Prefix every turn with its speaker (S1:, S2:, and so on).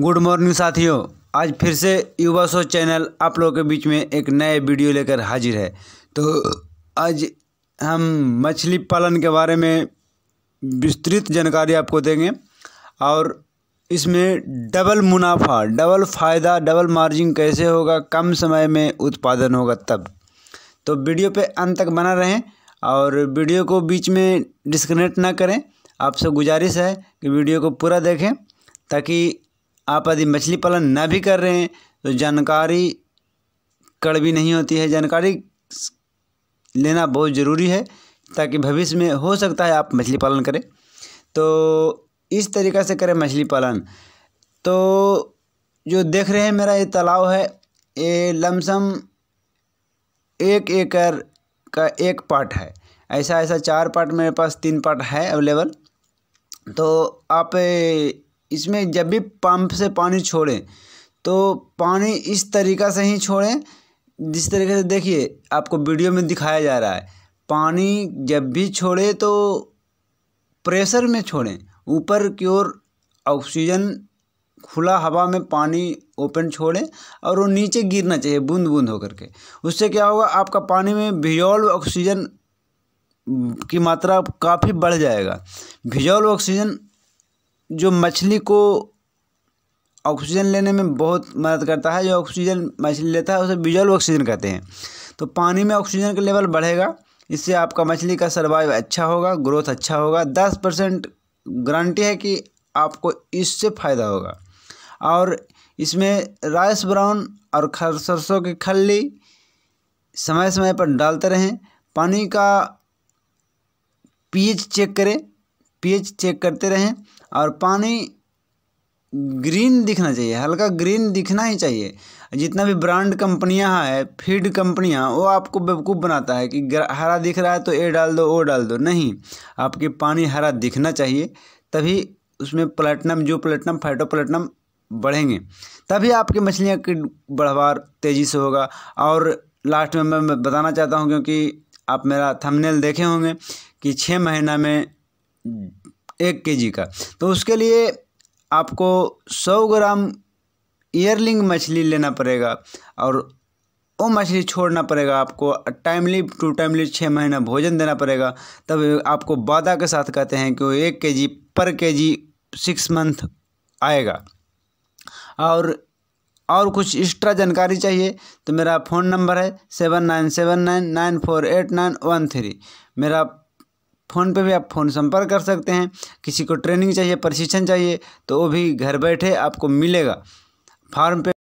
S1: good morning साथियों आज फिर से युवा सो चैनल आप लोगों के बीच में एक नए वीडियो लेकर हाजिर है तो आज हम मछली पालन के बारे में विस्तृत जानकारी आपको देंगे और इसमें डबल मुनाफा डबल फ़ायदा डबल मार्जिन कैसे होगा कम समय में उत्पादन होगा तब तो वीडियो पे अंत तक बना रहें और वीडियो को बीच में डिस्कनेक्ट ना करें आपसे गुजारिश है कि वीडियो को पूरा देखें ताकि आप यदि मछली पालन ना भी कर रहे हैं तो जानकारी कड़वी नहीं होती है जानकारी लेना बहुत ज़रूरी है ताकि भविष्य में हो सकता है आप मछली पालन करें तो इस तरीक़ा से करें मछली पालन तो जो देख रहे हैं मेरा ये तालाब है ये लमसम एक एकड़ का एक पार्ट है ऐसा ऐसा चार पार्ट मेरे पास तीन पार्ट है अवेलेबल तो आप इसमें जब भी पंप से पानी छोड़ें तो पानी इस तरीक़ा से ही छोड़ें जिस तरीके से देखिए आपको वीडियो में दिखाया जा रहा है पानी जब भी छोड़े तो प्रेशर में छोड़ें ऊपर की ओर ऑक्सीजन खुला हवा में पानी ओपन छोड़ें और वो नीचे गिरना चाहिए बूंद बूंद होकर के उससे क्या होगा आपका पानी में विजॉल्व ऑक्सीजन की मात्रा काफ़ी बढ़ जाएगा विजॉल्व ऑक्सीजन जो मछली को ऑक्सीजन लेने में बहुत मदद करता है जो ऑक्सीजन मछली लेता है उसे विजुअल ऑक्सीजन कहते हैं तो पानी में ऑक्सीजन का लेवल बढ़ेगा इससे आपका मछली का सर्वाइव अच्छा होगा ग्रोथ अच्छा होगा दस परसेंट गारंटी है कि आपको इससे फ़ायदा होगा और इसमें राइस ब्राउन और खर सरसों की खल्ली समय समय पर डालते रहें पानी का पीएच चेक करें पीएच चेक करते रहें और पानी ग्रीन दिखना चाहिए हल्का ग्रीन दिखना ही चाहिए जितना भी ब्रांड कंपनियां है फीड कंपनियां वो आपको बेवकूफ़ बनाता है कि हरा दिख रहा है तो ए डाल दो ओ डाल दो नहीं आपके पानी हरा दिखना चाहिए तभी उसमें प्लेटनम जो प्लेटनम फाइटो प्लेटनम बढ़ेंगे तभी आपकी मछलियाँ की बढ़वार तेज़ी से होगा और लास्ट में मैं बताना चाहता हूँ क्योंकि आप मेरा थंबनेल देखे होंगे कि छः महीना में एक केजी का तो उसके लिए आपको सौ ग्राम ईयरलिंग मछली लेना पड़ेगा और वो मछली छोड़ना पड़ेगा आपको टाइमली टू टाइमली छः महीना भोजन देना पड़ेगा तब आपको बादा के साथ कहते हैं कि वो एक के जी पर के जी सिक्स मंथ आएगा और और कुछ एक्स्ट्रा जानकारी चाहिए तो मेरा फ़ोन नंबर है seven nine seven nine nine four eight nine one three मेरा फ़ोन पे भी आप फ़ोन संपर्क कर सकते हैं किसी को ट्रेनिंग चाहिए प्रशिक्षण चाहिए तो वो भी घर बैठे आपको मिलेगा फार्म पे